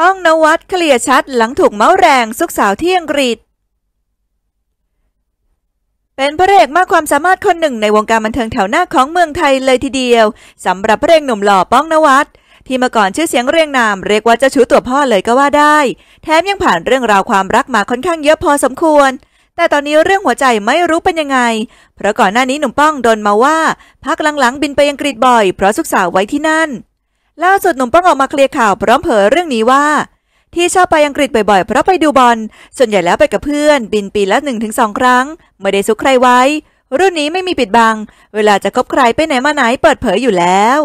ป้องนวัดเคลียร์ชัด หลังถูกเมาแรงซุกสาวที่อังกฤษเป็นพระเอกมากความสามารถคนหนึ่งในวงการบันเทิงแถวหน้าของเมืองไทยเลยทีเดียวสำหรับพระเอกหนุ่มหล่อ ป้องนวัดที่เมื่อก่อนชื่อเสียงเรียงนามเรียกว่าเจ้าชู้ตัวพ่อเลยก็ว่าได้แถมยังผ่านเรื่องราวความรักมาค่อนข้างเยอะพอสมควร แต่ตอนนี้เรื่องหัวใจไม่รู้เป็นยังไง เพราะก่อนหน้านี้หนุ่มป้องโดนมาว่า พักหลังๆบินไปอังกฤษบ่อย เพราะสุกสาวไว้ที่นั่นล่าสุดหนุ่มป้องออกมาเคลียร์ข่าวพร้อมเผยเรื่องนี้ว่า ที่ชอบไปอังกฤษบ่อยๆเพราะไปดูบอลส่วนใหญ่แล้วไปกับเพื่อน บินปีละ1-2ครั้ง ไม่ได้ซุกใครไว้ รุ่นนี้ไม่มีปิดบัง เวลาจะคบใครไปไหนมาไหนเปิดเผยอยู่แล้ว